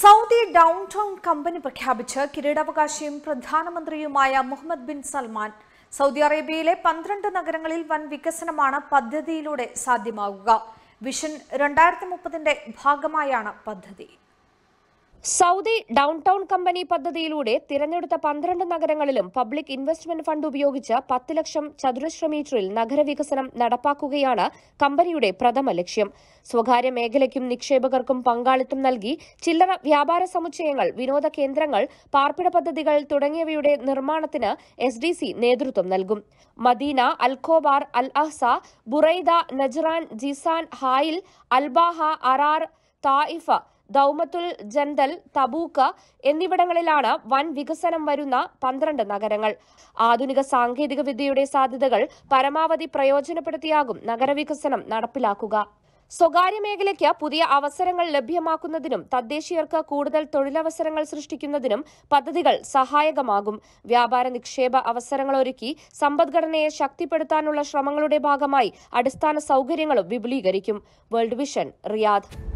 Saudi down downtown company പ്രഖ്യാപിച്ച് കിരീടാവകാശിയും പ്രധാനമന്ത്രിയുമായ മുഹമ്മദ് ബിൻ സൽമാൻ സൗദി അറേബ്യയിലെ പന്ത്രണ്ട് നഗരങ്ങളിൽ വൻ വികസനമാണ് പദ്ധതിയിലൂടെ സാധ്യമാകുക വിഷൻ രണ്ടായിരത്തി മുപ്പതിന്റെ ഭാഗമായാണ് പദ്ധതി സൗദി ഡൗൺ ടൌൺ കമ്പനി പദ്ധതിയിലൂടെ തിരഞ്ഞെടുത്ത പന്ത്രണ്ട് നഗരങ്ങളിലും പബ്ലിക് ഇൻവെസ്റ്റ്മെന്റ് ഫണ്ട് ഉപയോഗിച്ച് പത്ത് ലക്ഷം ചതുരശ്ര മീറ്ററിൽ നഗരവികസനം നടപ്പാക്കുകയാണ് കമ്പനിയുടെ പ്രഥമ ലക്ഷ്യം സ്വകാര്യ മേഖലയ്ക്കും നിക്ഷേപകർക്കും പങ്കാളിത്തം നൽകി ചില്ലറ വ്യാപാര സമുച്ചയങ്ങൾ വിനോദ കേന്ദ്രങ്ങൾ പാർപ്പിട പദ്ധതികൾ തുടങ്ങിയവയുടെ നിർമ്മാണത്തിന് എസ് ഡി സി നേതൃത്വം നൽകും Medina Al Khobar Al Ahsa Buraidah Najran Jizan Hail Al Baha Arar Taif Dumat al Jandal Tabuk എന്നിവിടങ്ങളിലാണ് വൻ വികസനം വരുന്ന പന്ത്രണ്ട് നഗരങ്ങൾ ആധുനിക സാങ്കേതിക വിദ്യയുടെ സാധ്യതകൾ പരമാവധി പ്രയോജനപ്പെടുത്തിയാകും നഗരവികസനം നടപ്പിലാക്കുക സ്വകാര്യ മേഖലയ്ക്ക് പുതിയ അവസരങ്ങൾ ലഭ്യമാക്കുന്നതിനും തദ്ദേശീയർക്ക് കൂടുതൽ തൊഴിലവസരങ്ങൾ സൃഷ്ടിക്കുന്നതിനും പദ്ധതികൾ സഹായകമാകും വ്യാപാര നിക്ഷേപ അവസരങ്ങൾ ഒരുക്കി സമ്പദ്ഘടനയെ ശക്തിപ്പെടുത്താനുള്ള ശ്രമങ്ങളുടെ ഭാഗമായി അടിസ്ഥാന സൌകര്യങ്ങളും വിപുലീകരിക്കും വേൾഡ് വിഷൻ റിയാദ്